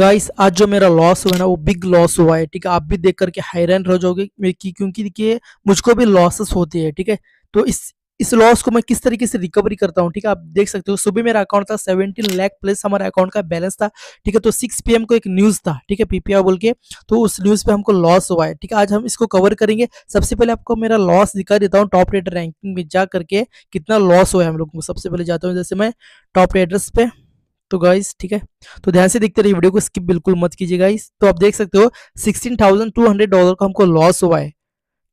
Guys आज जो मेरा लॉस हुआ ना वो बिग लॉस हुआ है ठीक है आप भी देख करके हैरान रह जाओगे क्योंकि देखिए मुझको भी लॉसेस होते हैं ठीक है तो इस इस लॉस को मैं किस तरीके से रिकवरी करता हूँ ठीक है आप देख सकते हो सुबह मेरा अकाउंट था 17 लाख प्लस हमारा अकाउंट का बैलेंस था ठीक है तो सिक्स पीएम को एक न्यूज था ठीक है पीपीआर बोल के तो उस न्यूज पे हमको लॉस हुआ है ठीक है आज हम इसको कवर करेंगे सबसे पहले आपको मेरा लॉस दिखा देता हूँ टॉप रेडर रैंकिंग में जा करके कितना लॉस हुआ है हम लोग को सबसे पहले जाता हूँ जैसे मैं टॉप रेडर्स पे तो गाइस ठीक है तो ध्यान से देखते रहिए वीडियो को स्किप बिल्कुल मत कीजिए गाइस तो आप देख सकते हो sixteen thousand two hundred dollar का हमको लॉस हुआ है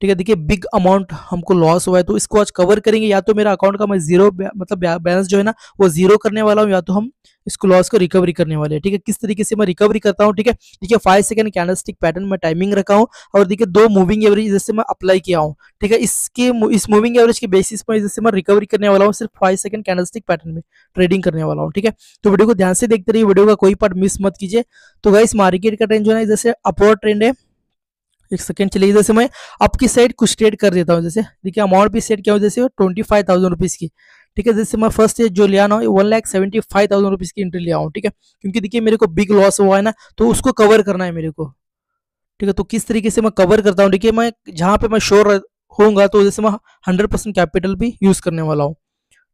ठीक है देखिए बिग अमाउंट हमको लॉस हुआ है तो इसको आज कवर करेंगे या तो मेरा अकाउंट का मैं जीरो मतलब बैलेंस जो है ना वो जीरो करने वाला हूँ या तो हम इसको लॉस को रिकवरी करने वाले हैं ठीक है किस तरीके से मैं रिकवरी करता हूँ ठीक है देखिए फाइव सेकंड कैंडलस्टिक पैटर्न में टाइमिंग रखा हूँ और देखिए दो मूविंग एवरेज जैसे मैं अप्लाई किया हूँ ठीक है इसके इस मूविंग एवरेज के बेसिस पर जैसे मैं रिकवरी करने वाला हूँ सिर्फ फाइव सेकंड कैंडलस्टिक पैटर्न में ट्रेडिंग करने वाला हूँ ठीक है तो वीडियो को ध्यान से देखते रहिए वीडियो का कोई पार्ट मिस मत कीजिए तो गाइस मार्केट का ट्रेंड जो है जैसे अपवर्ड ट्रेंड है एक सेकेंड चलिए जैसे मैं आपकी साइड कुछ ट्रेड कर देता हूँ जैसे देखिए अमाउंट भी सेट किया हूँ जैसे ट्वेंटी फाइव थाउजेंड रुपीज़ की ठीक है जैसे मैं फर्स्ट जो ले आना one lakh seventy five thousand rupees की एंट्री ले आऊँ ठीक है क्योंकि देखिए मेरे को बिग लॉस हुआ है ना तो उसको कवर करना है मेरे को ठीक है तो किस तरीके से मैं कवर करता हूँ देखिए मैं जहाँ पे मैं श्योर होऊंगा तो जैसे मैं हंड्रेड परसेंट कैपिटल भी यूज़ करने वाला हूँ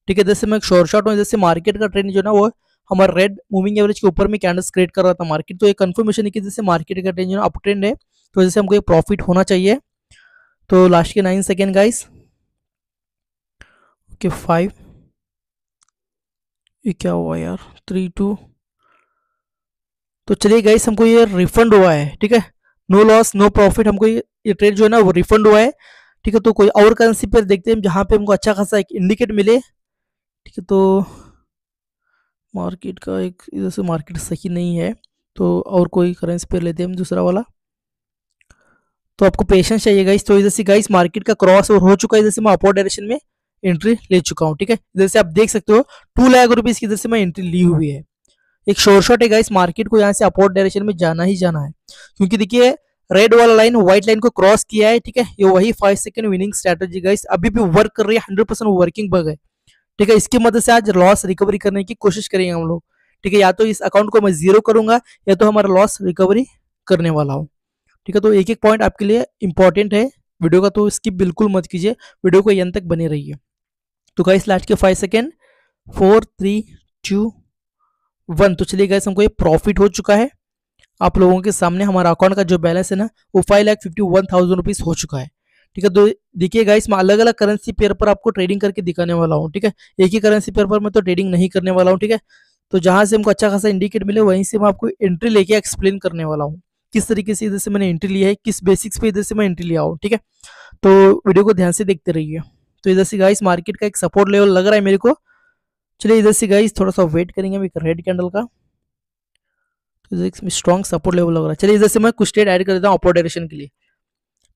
ठीक है जैसे मैं एक शॉर्ट शॉट हूँ जैसे मार्केट का ट्रेंड जो है ना वो हमारे रेड मूविंग एवरेज के ऊपर में कैंडल्स क्रिएट कर रहा था मार्केट तो एक कन्फर्मेशन है कि जैसे मार्केट का ट्रेंड जो है अप ट्रेंड है तो जैसे हमको एक प्रॉफिट होना चाहिए तो लास्ट के nine second guys okay five ये क्या हुआ यार थ्री टू तो चलिए गाइस हमको ये रिफंड हुआ है ठीक है नो लॉस नो प्रॉफिट हमको ये, ये ट्रेड जो है ना वो रिफंड हुआ है ठीक है तो कोई और करेंसी पर देखते हैं जहाँ पे हमको अच्छा खासा एक इंडिकेट मिले ठीक है तो मार्केट का एक इधर से मार्केट सही नहीं है तो और कोई करेंसी पेयर लेते हैं हम दूसरा वाला तो आपको पेशेंस चाहिए गाइस तो इधर से गाइस मार्केट का क्रॉस और हो चुका है इधर से मैं अपवर्ड डायरेक्शन में एंट्री ले चुका हूँ ठीक है इधर से आप देख सकते हो टू लाख रुपीज की इधर से मैं एंट्री ली हुई है एक शोर शॉट है गाइस मार्केट को यहाँ से अपवर्ड डायरेक्शन में जाना ही जाना है क्योंकि देखिए रेड वाला लाइन व्हाइट लाइन को क्रॉस किया है ठीक है ये वही five second winning strategy guys अभी भी वर्क कर रही है हंड्रेड परसेंट वर्किंग बग है ठीक है इसकी मदद से आज लॉस रिकवरी करने की कोशिश करेंगे हम लोग ठीक है या तो इस अकाउंट को मैं जीरो करूंगा या तो हमारा लॉस रिकवरी करने वाला हूँ ठीक है तो एक एक पॉइंट आपके लिए इंपॉर्टेंट है वीडियो का तो स्किप बिल्कुल मत कीजिए वीडियो को यहां तक बने रहिए तो गाइस लास्ट के five second four three two one तो चलिए गए हमको ये प्रॉफिट हो चुका है आप लोगों के सामने हमारा अकाउंट का जो बैलेंस है ना वो five lakh fifty one thousand rupees हो चुका है ठीक है तो देखिए गाइस मैं अलग अलग करेंसी पेयर पर आपको ट्रेडिंग करके दिखाने वाला हूँ ठीक है एक ही करेंसी पेयर पर मैं तो ट्रेडिंग नहीं करने वाला हूँ ठीक है तो जहाँ से हमको अच्छा खासा इंडिकेट मिले वहीं से मैं आपको एंट्री लेके एक्सप्लेन करने वाला हूँ किस तरीके से इधर से मैंने एंट्री लिया है किस बेसिक्स पे इधर से मैं एंट्री लिया हूँ ठीक है तो वीडियो को ध्यान से देखते रहिए तो इधर से गाइस मार्केट का एक सपोर्ट लेवल लग रहा है मेरे को चलिए इधर से गाइस थोड़ा सा वेट करेंगे हम एक रेड कैंडल का तो स्ट्रॉन्ग सपोर्ट लेवल लग रहा है चलिए इधर से मैं कुछ ट्रेड ऐड कर देता हूँ अपोर डायरेक्शन के लिए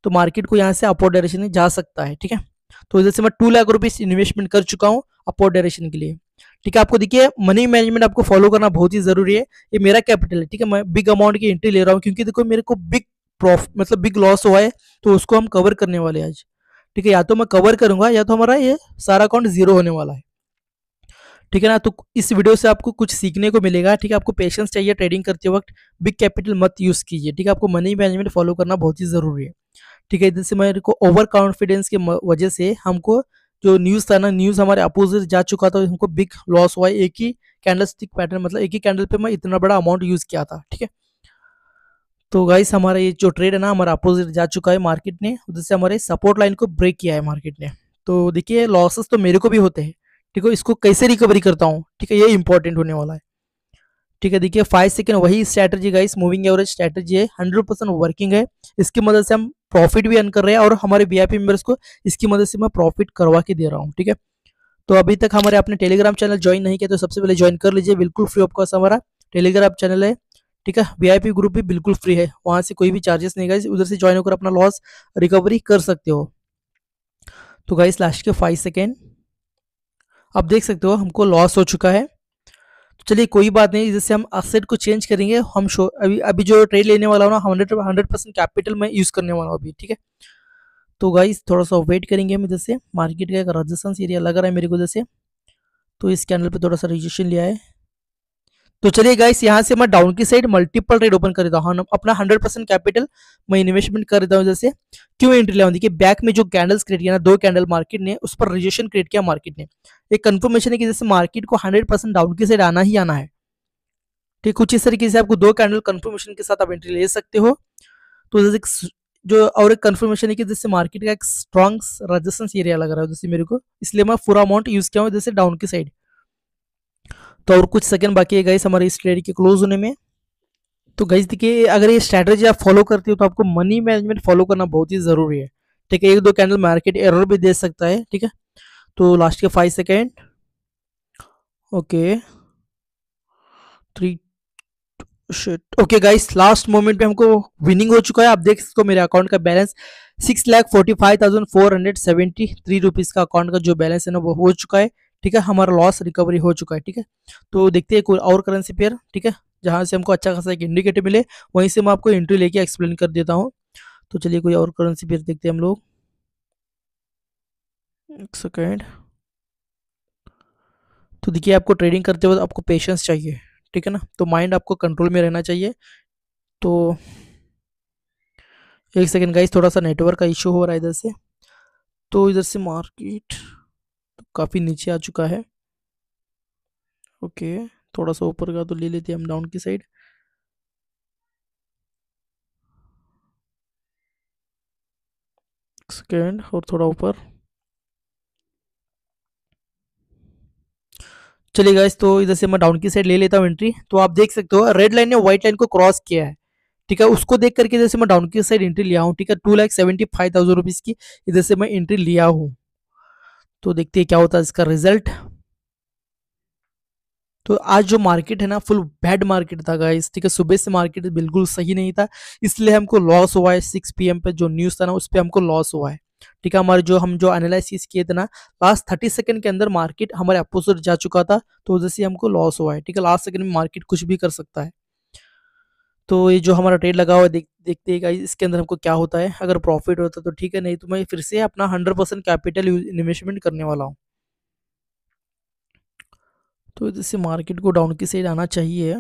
तो मार्केट को यहाँ से अपोर डायरेक्शन में जा सकता है ठीक है तो इधर से मैं टू लाख रुपीज इन्वेस्टमेंट कर चुका हूँ अपवर्ड डायरेक्शन के लिए ठीक है आपको देखिए मनी मैनेजमेंट आपको फॉलो करना बहुत ही जरूरी है ये मेरा कैपिटल है ठीक है मैं बिग अमाउंट की एंट्री ले रहा हूँ क्योंकि देखो मेरे को बिग प्रॉफिट मतलब बिग लॉस हुआ है तो उसको हम कवर करने वाले आज ठीक है या तो मैं कवर करूंगा या तो हमारा ये सारा अकाउंट जीरो होने वाला है ठीक है ना तो इस वीडियो से आपको कुछ सीखने को मिलेगा ठीक है आपको पेशेंस चाहिए ट्रेडिंग करते वक्त बिग कैपिटल मत यूज़ कीजिए ठीक है आपको मनी मैनेजमेंट फॉलो करना बहुत ही ज़रूरी है ठीक है इधर से मेरे को ओवर कॉन्फिडेंस की वजह से हमको जो न्यूज था ना न्यूज हमारे अपोजिट जा चुका था हमको बिग लॉस हुआ है एक ही कैंडल स्टिक पैटर्न मतलब एक ही कैंडल पे मैं इतना बड़ा अमाउंट यूज किया था ठीक है तो गाइस हमारा ये जो ट्रेड है ना हमारा अपोजिट जा चुका है मार्केट ने उधर हमारे सपोर्ट लाइन को ब्रेक किया है मार्केट ने तो देखिए लॉसेस तो मेरे को भी होते हैं ठीक है इसको कैसे रिकवरी करता हूँ ठीक है ये इंपॉर्टेंट होने वाला है ठीक है देखिए फाइव सेकेंड वही strategy guys moving average strategy है हंड्रेड परसेंट वर्किंग है इसकी मदद से हम प्रॉफिट भी अर्न कर रहे हैं और हमारे वी आई मेंबर्स को इसकी मदद से मैं प्रॉफिट करवा के दे रहा हूँ ठीक है तो अभी तक हमारे आपने टेलीग्राम चैनल ज्वाइन नहीं किया तो सबसे पहले ज्वाइन कर लीजिए बिल्कुल फ्री ऑफ कॉस्ट हमारा टेलीग्राम चैनल है ठीक है वीआईपी ग्रुप भी बिल्कुल फ्री है वहाँ से कोई भी चार्जेस नहीं गए उधर से ज्वाइन होकर अपना लॉस रिकवरी कर सकते हो तो गाइस लास्ट के फाइव सेकेंड आप देख सकते हो हमको लॉस हो चुका है तो चलिए कोई बात नहीं जैसे हम असेट को चेंज करेंगे हम शो अभी अभी जो ट्रेड लेने वाला हूँ ना हंड्रेड हंड्रेड परसेंट कैपिटल में यूज़ करने वाला हूँ अभी ठीक है तो गाइस थोड़ा सा वेट करेंगे हम जैसे मार्केट का एक राजस्थान एरिया लग रहा है मेरे को जैसे तो इस कैंडल पे थोड़ा सा रजिस्ट्रेशन लिया है तो चलिए गाइस यहाँ से मैं डाउन की साइड मल्टीपल ट्रेड ओपन कर देता हूँ अपना 100 परसेंट कैपिटल मैं इन्वेस्टमेंट कर देता हूँ जैसे क्यों एंट्री लेवन देखिए बैक में जो कैंडल्स क्रिएट किया ना दो कैंडल मार्केट ने उस पर रिजेक्शन क्रिएट किया मार्केट ने एक कंफर्मेशन है कि जैसे मार्केट को हंड्रेड डाउन की साइड आना ही आना है ठीक कुछ इस तरीके से आपको दो कैंडल कन्फर्मेशन के साथ आप एंट्री ले सकते हो तो जैसे जो और एक कन्फर्मेशन है कि जैसे मार्केट का एक स्ट्रॉन्ग रजिस्टेंस एरिया लग रहा है जैसे मेरे को इसलिए मैं पूरा अमाउंट यूज किया हूँ जैसे डाउन की साइड तो और कुछ सेकंड बाकी है गाइस हमारे इस ट्रेड के क्लोज होने में तो गाइस देखिए अगर ये स्ट्रैटेजी आप फॉलो करती हो तो आपको मनी मैनेजमेंट फॉलो करना बहुत ही ज़रूरी है ठीक है एक दो कैंडल मार्केट एरर भी दे सकता है ठीक है तो लास्ट के five second okay three okay guys last moment पे हमको विनिंग हो चुका है आप देख सकते मेरे अकाउंट का balance six lakh forty five thousand four hundred seventy three rupees का अकाउंट का जो बैलेंस है ना वो हो चुका है ठीक है हमारा लॉस रिकवरी हो चुका है ठीक है तो देखते हैं कोई और करेंसी पेयर ठीक है जहाँ से हमको अच्छा खासा एक इंडिकेटर मिले वहीं से मैं आपको एंट्री लेके एक्सप्लेन कर देता हूँ तो चलिए कोई और करेंसी पेयर देखते हैं हम लोग एक सेकेंड तो देखिए आपको ट्रेडिंग करते वक्त आपको पेशेंस चाहिए ठीक है ना तो माइंड आपको कंट्रोल में रहना चाहिए तो एक सेकेंड गाइस थोड़ा सा नेटवर्क का इशू हो रहा है इधर से तो इधर से मार्केट काफ़ी नीचे आ चुका है ओके थोड़ा सा ऊपर का तो ले लेते हैं हम डाउन की साइड सेकेंड और थोड़ा ऊपर चलिए गाइस तो इधर से मैं डाउन की साइड ले लेता हूँ एंट्री तो आप देख सकते हो रेड लाइन ने व्हाइट लाइन को क्रॉस किया है ठीक है उसको देख करके इधर से मैं डाउन की साइड एंट्री लिया हूँ ठीक है two lakh seventy five thousand rupees की इधर से मैं एंट्री लिया हूँ तो देखते हैं क्या होता है इसका रिजल्ट तो आज जो मार्केट है ना फुल बैड मार्केट था गाइस ठीक है सुबह से मार्केट बिल्कुल सही नहीं था इसलिए हमको लॉस हुआ है सिक्स पी पे जो न्यूज़ था ना उस पर हमको लॉस हुआ है ठीक है हमारे जो हम जो एनालिसिस किए थे ना लास्ट थर्टी सेकंड के अंदर मार्केट हमारे अपोजिट जा चुका था तो वजह से हमको लॉस हुआ है ठीक है लास्ट सेकंड में मार्केट कुछ भी कर सकता है तो ये जो हमारा ट्रेड लगा हुआ है देख देखते हैं गाइस इसके अंदर हमको क्या होता है अगर प्रॉफिट होता तो ठीक है नहीं तो मैं फिर से अपना हंड्रेड परसेंट कैपिटल इन्वेस्टमेंट करने वाला हूँ तो इससे मार्केट को डाउन की साइड आना चाहिए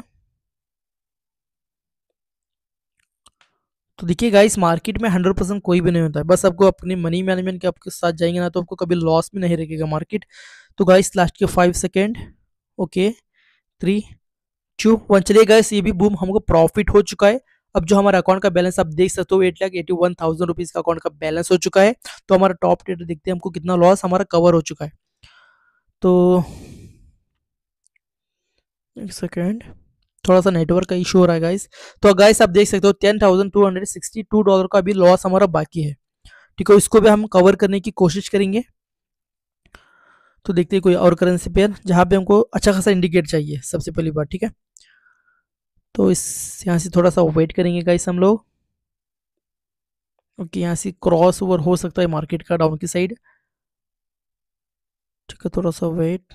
तो देखिए गाइस मार्केट में हंड्रेड परसेंट कोई भी नहीं होता है बस आपको अपने मनी मैनेजमेंट के आपके साथ जाएंगे ना तो आपको कभी लॉस में नहीं रहेगा मार्केट तो गाइस लास्ट के five second okay three two one चले गए ये भी बूम हमको प्रॉफिट हो चुका है अब जो हमारा अकाउंट का बैलेंस आप देख सकते हो eight lakh eighty one thousand rupees का अकाउंट का बैलेंस हो चुका है तो हमारा टॉप ट्रेडर देखते हैं हमको कितना लॉस हमारा कवर हो चुका है तो एक सेकेंड थोड़ा सा नेटवर्क का इशू हो रहा है गाइस तो गाइस आप देख सकते हो ten thousand two hundred sixty two dollar का अभी लॉस हमारा बाकी है ठीक है इसको भी हम कवर करने की कोशिश करेंगे तो देखते हैं कोई और करेंसी पेयर जहाँ पे हमको अच्छा खासा इंडिकेट चाहिए सबसे पहली बात ठीक है तो इस यहाँ से थोड़ा सा वेट करेंगे गाइस हम लोग ओके यहाँ से क्रॉस ओवर हो सकता है मार्केट का डाउन की साइड ठीक है थोड़ा सा वेट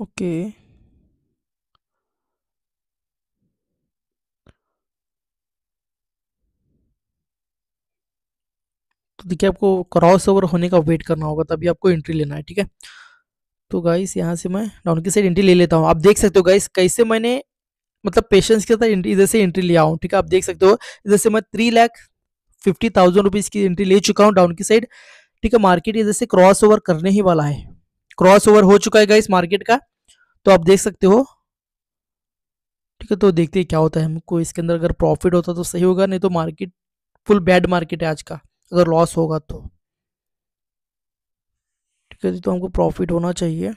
ओके okay. तो देखिए आपको क्रॉस ओवर होने का वेट करना होगा तभी आपको एंट्री लेना है ठीक है तो गाइस यहाँ से मैं डाउन की साइड एंट्री ले लेता हूँ आप देख सकते हो गाइस कैसे मैंने मतलब पेशेंस के साथ इधर से एंट्री लिया हूँ ठीक है आप देख सकते हो इधर से मैं three lakh fifty thousand rupees की एंट्री ले चुका हूँ डाउन की साइड ठीक है मार्केट इधर से क्रॉस ओवर करने ही वाला है क्रॉस ओवर हो चुका है गाइस मार्केट का तो आप देख सकते हो ठीक है तो देखते हैं क्या होता है हमको इसके अंदर अगर प्रॉफिट होता तो सही होगा नहीं तो मार्केट फुल बैड मार्केट है आज का अगर लॉस होगा तो ठीक है जी तो हमको प्रॉफिट होना चाहिए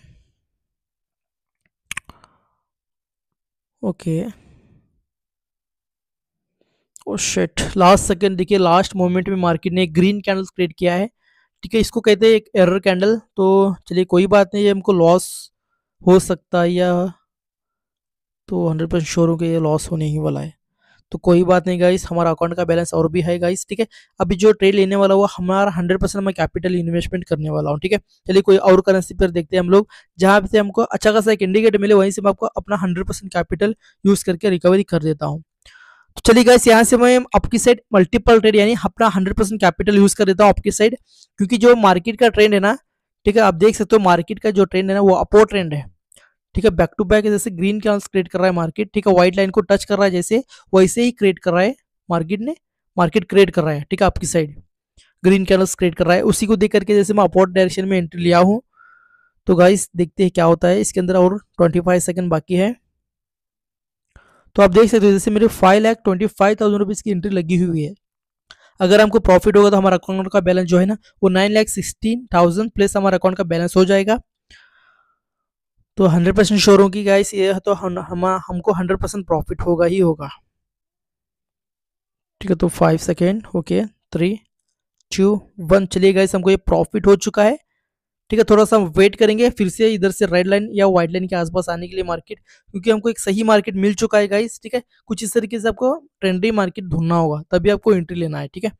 okay oh shit last second देखिए लास्ट मोमेंट में मार्केट ने ग्रीन कैंडल क्रिएट किया है ठीक है इसको कहते हैं एक एरर कैंडल तो चलिए कोई बात नहीं ये हमको लॉस हो सकता है या तो हंड्रेड परसेंट श्योर हो गया ये लॉस होने ही वाला है तो कोई बात नहीं गाइस हमारा अकाउंट का बैलेंस और भी है गाइस ठीक है अभी जो ट्रेड लेने वाला हुआ हमारा हंड्रेड परसेंट मैं कैपिटल इन्वेस्टमेंट करने वाला हूँ ठीक है चलिए कोई और करेंसी पर देखते हैं हम लोग जहाँ से हमको अच्छा खासा एक इंडिकेटर मिले वहीं से मैं आपको अपना हंड्रेड कैपिटल यूज़ करके रिकवरी कर देता हूँ तो चलिए गाइस यहाँ से मैं आपकी साइड मल्टीपल ट्रेड यानी अपना हंड्रेड परसेंट कैपिटल यूज कर देता हूँ आपकी साइड क्योंकि जो मार्केट का ट्रेंड है ना ठीक है आप देख सकते हो मार्केट का जो ट्रेंड है ना वो अपो ट्रेंड है ठीक है बैक टू बैक जैसे ग्रीन कैंडल्स क्रिएट कर रहा है मार्केट ठीक है व्हाइट लाइन को टच कर रहा है जैसे वैसे ही क्रिएट कर रहा है मार्केट ने मार्केट क्रिएट कर रहा है ठीक है आपकी साइड ग्रीन कैनल्स क्रिएट कर रहा है उसी को देख करके जैसे मैं अपवर्ड डायरेक्शन में एंट्री लिया हूँ तो गाइस देखते हैं क्या होता है इसके अंदर और ट्वेंटी फाइव सेकेंड बाकी है तो आप देख सकते हो जैसे मेरे five lakh twenty five thousand rupees की एंट्री लगी हुई है अगर हमको प्रॉफिट होगा तो हमारा अकाउंट का बैलेंस जो है ना वो nine lakh sixteen thousand plus हमारा अकाउंट का बैलेंस हो जाएगा तो हंड्रेड परसेंट शोरों की कि गाइस ये तो हम हम हमको हंड्रेड परसेंट प्रॉफिट होगा ही होगा ठीक है तो five second okay three two one चलिए गाइस हमको ये प्रॉफिट हो चुका है ठीक है थोड़ा सा हम वेट करेंगे फिर से इधर से रेड लाइन या व्हाइट लाइन के आसपास आने के लिए मार्केट क्योंकि हमको एक सही मार्केट मिल चुका है गाइस ठीक है कुछ इस तरीके से आपको ट्रेंडरी मार्केट ढूंढना होगा तभी आपको एंट्री लेना है ठीक है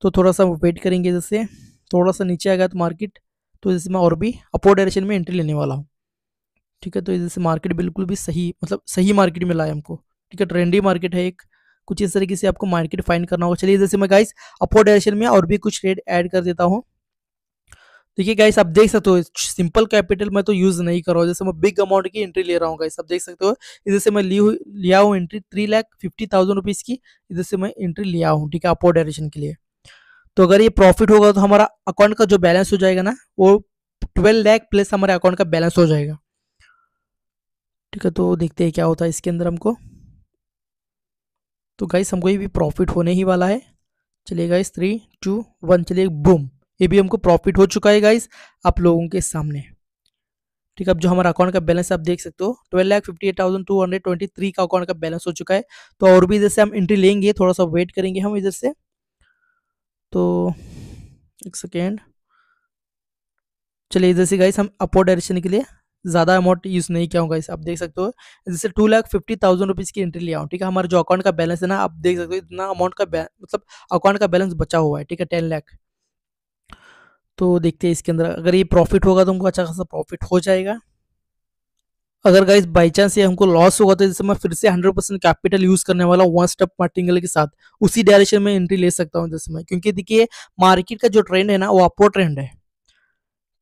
तो थोड़ा सा वेट करेंगे जैसे थोड़ा सा नीचे आ गया तो मार्केट तो जैसे मैं और भी अपोर डायरेक्शन में एंट्री लेने वाला हूँ ठीक है तो इससे मार्केट बिल्कुल भी सही मतलब सही मार्केट मिला है हमको ठीक है ट्रेंडी मार्केट है एक कुछ इस तरीके से आपको मार्केट फाइंड करना होगा चलिए जैसे मैं गाइस अपो डायरेक्शन में और भी कुछ रेट ऐड कर देता हूँ देखिए गाइस आप देख सकते हो सिंपल कैपिटल मैं तो यूज़ नहीं कर रहा हूँ जैसे मैं बिग अमाउंट की एंट्री ले रहा हूँ गाइस आप देख सकते हो इधर से मैं ली हुई लिया हूँ entry three lakh fifty thousand rupees की इधर से मैं एंट्री लिया हूँ ठीक है अपो डायरेक्शन के लिए तो अगर ये प्रॉफिट होगा तो हमारा अकाउंट का जो बैलेंस हो जाएगा ना वो ट्वेल्व लैख प्लस हमारे अकाउंट का बैलेंस हो जाएगा ठीक है तो देखते हैं क्या होता है इसके अंदर हमको तो गाइस हमको ये भी प्रॉफिट होने ही वाला है चलिए गाइस थ्री टू वन चलिए बूम ये भी हमको प्रॉफिट हो चुका है गाइस आप लोगों के सामने ठीक है अब जो हमारा अकाउंट का बैलेंस आप देख सकते हो twelve lakh fifty eight thousand two hundred twenty three का अकाउंट का बैलेंस हो चुका है तो और भी इधर से हम एंट्री लेंगे थोड़ा सा वेट करेंगे हम इधर से तो एक सेकेंड चलिए इधर से गाइस हम अपोर डायरेक्शन के लिए ज़्यादा अमाउंट यूज़ नहीं किया होगा इसे आप देख सकते हो जैसे two lakh fifty thousand rupees की एंट्री लिया हूँ ठीक है हमारे जो अकाउंट का बैलेंस है ना आप देख सकते हो इतना अमाउंट का मतलब अकाउंट का बैलेंस बचा हुआ है ठीक है टेन लाख तो देखते हैं इसके अंदर अगर ये प्रॉफिट होगा तो हमको अच्छा खासा प्रॉफिट हो जाएगा अगर गाइज बाई चांस ये हमको लॉस होगा तो जैसे मैं फिर से 100 परसेंट कैपिटल यूज करने वाला वन स्टेप मार्टिंगल के साथ उसी डायरेक्शन में एंट्री ले सकता हूँ जैसे मैं क्योंकि देखिए मार्केट का जो ट्रेंड है ना वो अपो ट्रेंड है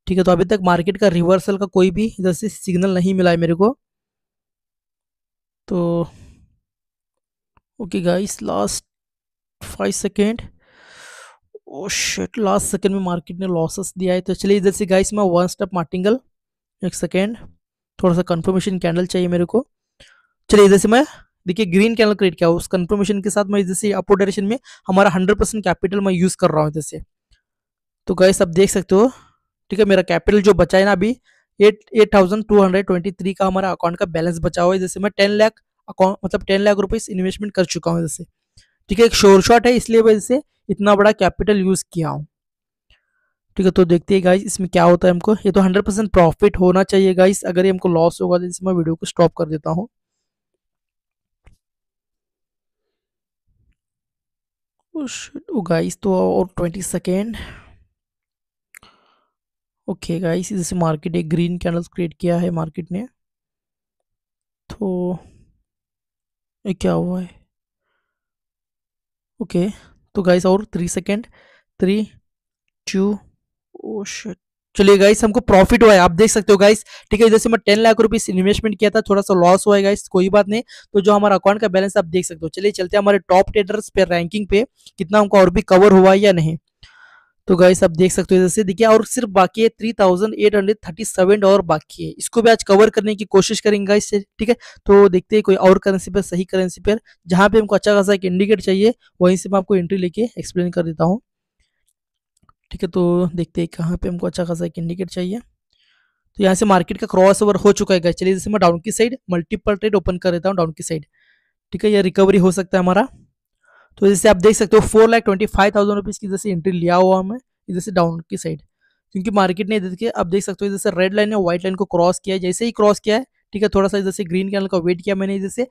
ठीक है तो अभी तक मार्केट का रिवर्सल का कोई भी इधर से सिग्नल नहीं मिला है मेरे को तो okay guys last five second oh shit last second में मार्केट ने लॉसेस दिया है तो चलिए इधर से गाइस मैं वन स्टेप मार्टिंगल एक सेकेंड थोड़ा सा कंफर्मेशन कैंडल चाहिए मेरे को चलिए इधर से मैं देखिए ग्रीन कैंडल क्रिएट किया उस कंफर्मेशन के साथ मैं इधर से अपो डायरेक्शन में हमारा हंड्रेड परसेंट कैपिटल मैं यूज़ कर रहा हूँ इधर से तो गाइस आप देख सकते हो ठीक है मेरा कैपिटल जो बचा है ना अभी eight eight thousand two hundred twenty three का हमारा अकाउंट का बैलेंस बचा हुआ है जैसे मैं टेन लाख अकाउंट मतलब टेन लाख रुपए इन्वेस्टमेंट कर चुका हूँ जैसे ठीक है एक शोर शॉट है इसलिए मैं इसे इतना बड़ा कैपिटल यूज किया हूँ ठीक है तो देखते हैं गाइस इसमें क्या होता है हमको ये तो हंड्रेड परसेंट प्रॉफिट होना चाहिए गाइस अगर ये हमको लॉस होगा तो मैं वीडियो को स्टॉप कर देता हूँ गाइस oh oh तो और ट्वेंटी सेकेंड ओके गाइस जैसे मार्केट एक ग्रीन कैंडल्स क्रिएट किया है मार्केट ने तो ये क्या हुआ है ओके तो गाइस और थ्री सेकेंड थ्री टू ओश चलिए गाइस हमको प्रॉफिट हुआ है आप देख सकते हो गाइस ठीक है जैसे मैं टेन लाख रुपए इन्वेस्टमेंट किया था थोड़ा सा लॉस हुआ है गाइस कोई बात नहीं तो जो हमारा अकाउंट का बैलेंस आप देख सकते हो चलिए चलते हैं हमारे टॉप ट्रेडर्स पे रैंकिंग पे कितना हमको और भी कवर हुआ है या नहीं तो गाइस आप देख सकते हो जैसे देखिए और सिर्फ बाकी है three thousand eight hundred thirty seven और बाकी है इसको भी आज कवर करने की कोशिश करेंगे गाइस ठीक है तो देखते हैं कोई और करेंसी पर सही करेंसी पर जहाँ पे हमको अच्छा खासा एक इंडिकेट चाहिए वहीं से मैं आपको एंट्री लेके एक्सप्लेन कर देता हूँ ठीक है तो देखते हैं कहाँ पे हमको अच्छा खासा एक इंडिकेट चाहिए तो यहाँ से मार्केट का क्रॉस ओवर हो चुका है गाइस चलिए जैसे मैं डाउन की साइड मल्टीपल ट्रेड ओपन कर देता हूँ डाउन की साइड ठीक है यह रिकवरी हो सकता है हमारा तो जैसे आप देख सकते हो four lakh twenty five thousand rupees की जैसे एंट्री लिया हुआ हमें इधर से डाउन की साइड क्योंकि मार्केट ने देखिए आप देख सकते हो जैसे रेड लाइन है व्हाइट लाइन को क्रॉस किया है जैसे ही क्रॉस किया है ठीक है थोड़ा सा जैसे ग्रीन कलर का वेट किया मैंने जैसे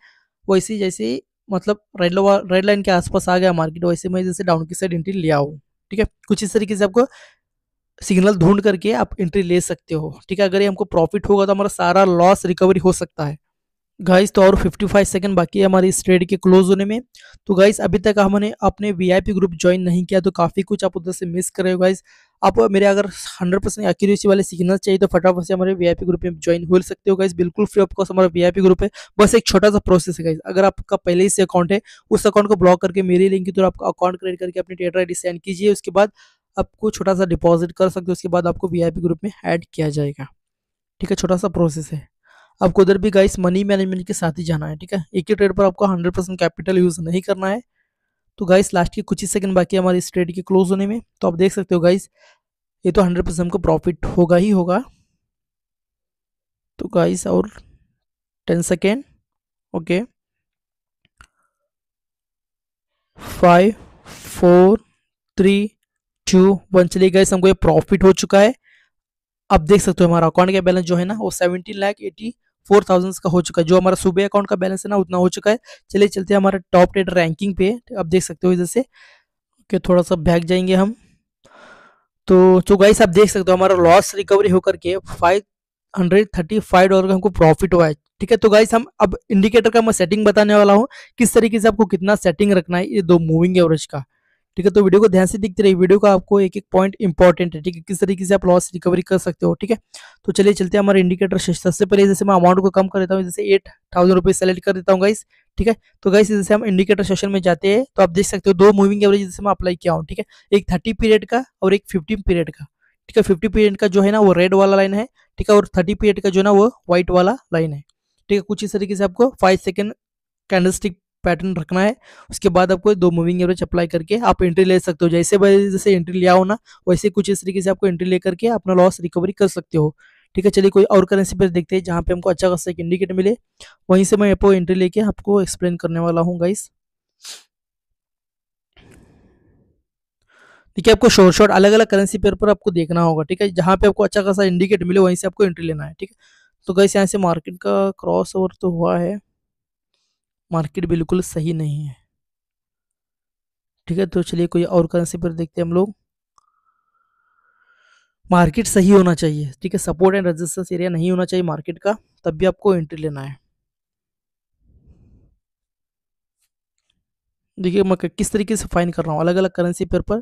वैसे जैसे ही मतलब रेड रेड लाइन के आसपास आ गया मार्केट वैसे मैं जैसे डाउन की साइड एंट्री लिया हूँ ठीक है कुछ इस तरीके से आपको सिग्नल ढूंढ करके आप एंट्री ले सकते हो ठीक है अगर ये हमको प्रॉफिट होगा तो हमारा सारा लॉस रिकवरी हो सकता है गाइस तो और 55 सेकंड बाकी है हमारे इस ट्रेड के क्लोज होने में तो गाइस अभी तक हमने अपने वीआईपी ग्रुप ज्वाइन नहीं किया तो काफ़ी कुछ आप उधर से मिस कर रहे हो गाइस आप मेरे अगर 100 परसेंट एक्यूरेसी वाले सिग्नल चाहिए तो फटाफट से हमारे वीआईपी ग्रुप में ज्वाइन हो सकते हो गाइस बिल्कुल फ्री ऑफ कॉस्ट हमारा वी ग्रुप है बस एक छोटा सा प्रोसेस है गाइस अगर आपका पहले ही से अकाउंट है उस अकाउंट को ब्लॉक करके मेरी लिंक की तो आपका अकाउंट क्रिएट करके अपनी ट्रेडर आई सेंड कीजिए उसके बाद आपको छोटा सा डिपॉजिट कर सकते हो उसके बाद आपको वी ग्रुप में ऐड किया जाएगा ठीक है छोटा सा प्रोसेस है आपको उधर भी गाइस मनी मैनेजमेंट के साथ ही जाना है ठीक है एक ही ट्रेड पर आपको हंड्रेड परसेंट कैपिटल यूज़ नहीं करना है तो गाइस लास्ट के कुछ ही सेकंड बाकी हमारे इस ट्रेड के क्लोज होने में तो आप देख सकते हो गाइस ये तो हंड्रेड परसेंट को प्रॉफिट होगा ही होगा तो गाइस और ten second okay five four three two one चलिए गाइस हमको ये प्रॉफिट हो चुका है आप देख सकते हो हमारा अकाउंट का बैलेंस जो है ना वो seventeen lakh eighty four thousand का हो चुका है जो हमारा सुबह अकाउंट का बैलेंस है ना उतना हो चुका है चलिए चलते हमारे टॉप टेड रैंकिंग पे आप देख सकते हो इधर से कि थोड़ा सा भाग जाएंगे हम तो तो गाइस आप देख सकते हो हमारा लॉस रिकवरी होकर के five hundred thirty five dollar का हमको प्रॉफिट हुआ है ठीक है तो गाइस हम अब इंडिकेटर का मैं सेटिंग बताने वाला हूँ किस तरीके से आपको कितना सेटिंग रखना है ये दो मूविंग एवरेज का ठीक है तो वीडियो को ध्यान से देखते रहिए वीडियो का आपको एक एक पॉइंट इंपॉर्टेंट है ठीक है किस तरीके से आप लॉस रिकवरी कर सकते हो ठीक है तो चलिए चलते हैं हमारे इंडिकेटर सबसे पहले जैसे मैं अमाउंट को कम कर देता हूँ जैसे एट थाउजेंड रुपीज सेलेक्ट कर देता हूँ गाइस ठीक है तो गाइस जैसे हम इंडिकेटर सेशन में जाते हैं तो आप देख सकते हो दो मूविंग एवरेज जैसे मैं अप्लाई किया हूँ ठीक है एक थर्टी पीरियड का और एक फिफ्टीन पीरियड का ठीक है फिफ्टी पीरियड का जो है ना वो रेड वाला लाइन है ठीक है और थर्टी पीरियड का जो है ना वो व्हाइट वाला लाइन है ठीक है कुछ इस तरीके से आपको five second candle stick pattern रखना है उसके बाद आपको दो मूविंग एवरेज अप्लाई करके आप एंट्री ले सकते हो जैसे जैसे एंट्री लिया हो ना वैसे कुछ इस तरीके से आपको एंट्री ले करके अपना लॉस रिकवरी कर सकते हो ठीक है चलिए कोई और करेंसी पर देखते हैं जहाँ पे हमको अच्छा खासा एक इंडिकेटर मिले वहीं से मैं आपको एंट्री लेके आपको एक्सप्लेन करने वाला हूँ गाइस है आपको शॉर्ट शॉर्ट अलग अलग करेंसी पेयर पर आपको देखना होगा ठीक है जहाँ पे आपको अच्छा खासा इंडिकेट मिले वहीं से आपको एंट्री लेना है ठीक है तो गाइस यहाँ से मार्केट का क्रॉस ओवर तो हुआ है मार्केट बिल्कुल सही नहीं है ठीक है तो चलिए कोई और करेंसी पर देखते हैं हम लोग मार्केट सही होना चाहिए ठीक है सपोर्ट एंड रेजिस्टेंस एरिया नहीं होना चाहिए मार्केट का तब भी आपको एंट्री लेना है देखिए मैं किस तरीके से फाइन कर रहा हूँ अलग अलग करेंसी पेयर पर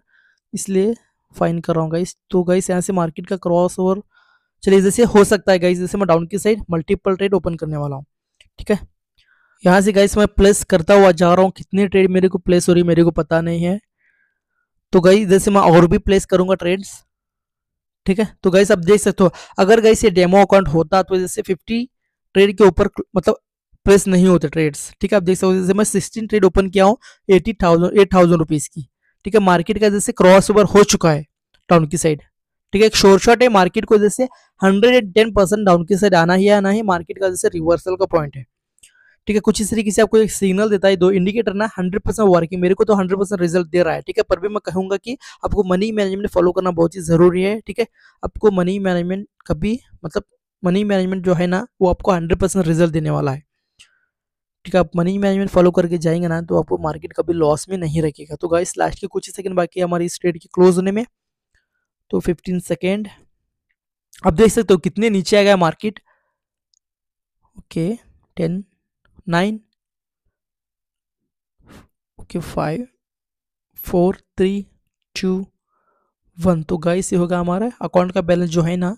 इसलिए फाइन कर रहा हूँ गाइस तो गाइस यहाँ से मार्केट का क्रॉस ओवर चलिए जैसे हो सकता है गाइस जैसे मैं डाउन की साइड मल्टीपल ट्रेड ओपन करने वाला हूँ ठीक है यहाँ से गाइस मैं प्लेस करता हुआ जा रहा हूँ कितनी ट्रेड मेरे को प्लेस हो रही मेरे को पता नहीं है तो गाइस जैसे मैं और भी प्लेस करूँगा ट्रेड्स ठीक है तो गाइस आप देख सकते हो अगर गाइस ये डेमो अकाउंट होता तो जैसे फिफ्टी ट्रेड के ऊपर मतलब प्लेस नहीं होते ट्रेड्स ठीक है आप देख सकते हो जैसे मैं सिक्सटीन ट्रेड ओपन किया हूँ eighty thousand eight thousand rupees की ठीक है मार्केट का जैसे क्रॉस ओवर हो चुका है टाउन की साइड ठीक है एक शोर शॉट है मार्केट को जैसे hundred and ten percent down की साइड आना ही आना ही मार्केट का जैसे रिवर्सल का पॉइंट है ठीक है कुछ इस तरीके से आपको एक सिग्नल देता है दो इंडिकेटर ना हंड्रेड परसेंट वर्किंग मेरे को तो हंड्रेड परसेंट रिजल्ट दे रहा है ठीक है पर भी मैं कहूंगा कि आपको मनी मैनेजमेंट फॉलो करना बहुत ही ज़रूरी है ठीक है आपको मनी मैनेजमेंट कभी मतलब मनी मैनेजमेंट जो है ना वो आपको हंड्रेड परसेंट रिजल्ट देने वाला है ठीक है आप मनी मैनेजमेंट फॉलो करके जाएंगे ना तो आपको मार्केट कभी लॉस में नहीं रखेगा तो गाइस लास्ट के कुछ ही सेकंड बाकी है हमारी इस ट्रेड के क्लोज होने में तो 15 सेकंड आप देख सकते हो कितने नीचे आ गया market okay ten nine okay five four three two one तो गाइस ये होगा हमारा अकाउंट का बैलेंस जो है ना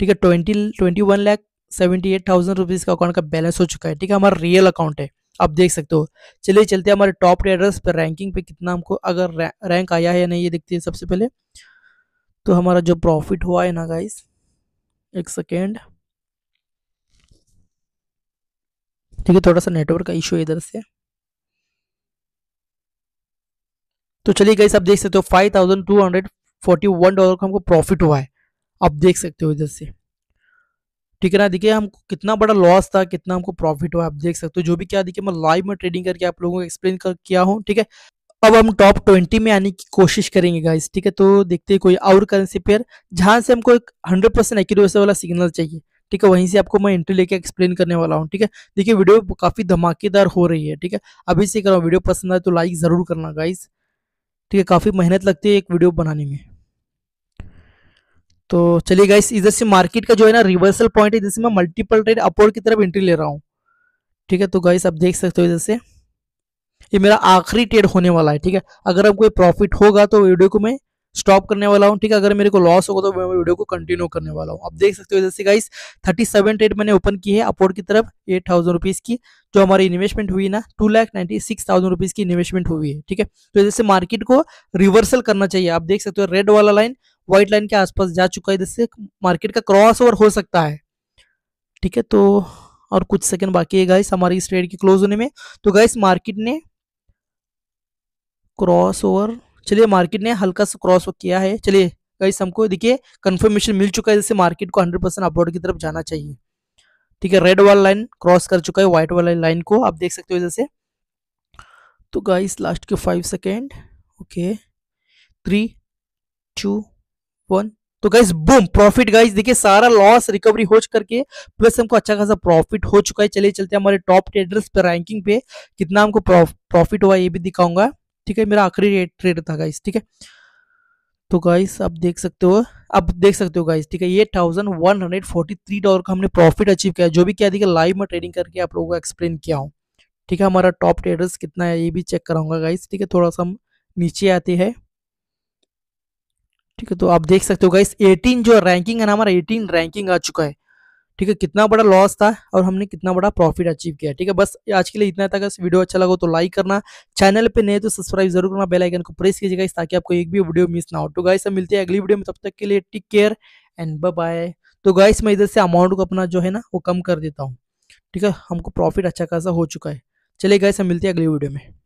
ठीक है twenty twenty one lakh seventy eight thousand rupees का अकाउंट का बैलेंस हो चुका है ठीक है हमारा रियल अकाउंट है आप देख सकते हो चलिए चलते हमारे टॉप ट्रेडर्स पर रैंकिंग पे कितना हमको अगर रैंक आया है या नहीं ये देखते हैं सबसे पहले तो हमारा जो प्रॉफिट हुआ है ना गाइस एक सेकेंड ठीक है थोड़ा सा नेटवर्क का इशू है इधर से तो चलिए गाइस आप देख सकते हो five thousand two hundred forty one dollar का हमको प्रॉफिट हुआ है आप देख सकते हो इधर से ठीक है ना देखिए हमको कितना बड़ा लॉस था कितना हमको प्रॉफिट हुआ आप देख सकते हो जो भी क्या देखिए मैं लाइव में ट्रेडिंग करके आप लोगों को एक्सप्लेन कर किया हूँ ठीक है अब हम टॉप ट्वेंटी में आने की कोशिश करेंगे गाइस ठीक है तो देखते हैं कोई और करेंसी पेयर जहां से हमको एक हंड्रेड परसेंट एक्यूरेसी वाला सिग्नल चाहिए ठीक है वहीं से आपको मैं एंट्री लेके एक्सप्लेन करने वाला हूँ ठीक है देखिए वीडियो काफ़ी धमाकेदार हो रही है ठीक है अभी से करो वीडियो पसंद आए तो लाइक ज़रूर करना गाइज ठीक है काफ़ी मेहनत लगती है एक वीडियो बनाने में तो चलिए गाइस इधर से मार्केट का जो है ना रिवर्सल पॉइंट है मैं मल्टीपल ट्रेड अपवर्ड की तरफ एंट्री ले रहा हूँ ठीक है तो गाइस आप देख सकते हो इधर से ये मेरा आखिरी ट्रेड होने वाला है ठीक है अगर आपको प्रॉफिट होगा तो वीडियो को मैं स्टॉप करने वाला हूँ ठीक है अगर मेरे को लॉस होगा तो मैं वीडियो को कंटिन्यू करने वाला हूँ आप देख सकते हो जैसे गाइस थर्टी सेवन ट्रेड मैंने ओपन की है अपोर्ड की तरफ एट थाउजेंड रुपीज की जो हमारी इन्वेस्टमेंट हुई ना two lakh ninety six thousand rupees की इन्वेस्टमेंट हुई है ठीक है तो जैसे मार्केट को रिवर्सल करना चाहिए आप देख सकते हो रेड वाला लाइन व्हाइट लाइन के आसपास जा चुका है जिससे मार्केट का क्रॉस ओवर हो सकता है ठीक है तो और कुछ सेकेंड बाकी है गाइस हमारी इस ट्रेड की क्लोज होने में तो गाइस मार्केट ने क्रॉस ओवर चलिए मार्केट ने हल्का सा क्रॉस किया है चलिए गाइस हमको देखिए कंफर्मेशन मिल चुका है जैसे मार्केट को 100 परसेंट अपवर्ड की तरफ जाना चाहिए ठीक है रेड वाला लाइन क्रॉस कर चुका है व्हाइट वाला लाइन को आप देख सकते हो जैसे तो गाइस लास्ट के five second okay three two one तो गाइस बूम प्रॉफिट गाइस देखिए सारा लॉस रिकवरी हो करके प्लस हमको अच्छा खासा प्रॉफिट हो चुका है चलिए चलते हमारे टॉप ट्रेडर्स पे रैंकिंग पे कितना हमको प्रॉफिट हुआ ये भी दिखाऊंगा ठीक है मेरा आखिरी रेट ट्रेड था गाइस ठीक है तो गाइस आप देख सकते हो अब देख सकते हो गाइस ठीक है ये thousand one hundred forty three dollar का हमने प्रॉफिट अचीव किया जो भी क्या देखिए लाइव में ट्रेडिंग करके आप लोगों को एक्सप्लेन किया हूँ ठीक है हमारा टॉप ट्रेडर्स कितना है ये भी चेक कराऊंगा गाइस ठीक है थोड़ा सा हम नीचे आते हैं ठीक है तो आप देख सकते हो गाइस 18 जो रैंकिंग है ना हमारा 18 रैंकिंग आ चुका है ठीक है कितना बड़ा लॉस था और हमने कितना बड़ा प्रॉफिट अचीव किया ठीक है बस आज के लिए इतना था अगर वीडियो अच्छा लगा तो लाइक करना चैनल पे नए तो सब्सक्राइब जरूर करना बेल आइकन को प्रेस कीजिएगा ताकि आपको एक भी वीडियो मिस ना हो तो गाइस हम मिलते हैं अगली वीडियो में तब तक के लिए टेक केयर एंड बाय तो गाइस मैं इधर से अमाउंट को अपना जो है ना वो कम कर देता हूँ ठीक है हमको प्रॉफिट अच्छा खासा हो चुका है चलिए गाइस हम मिलते हैं अगली वीडियो में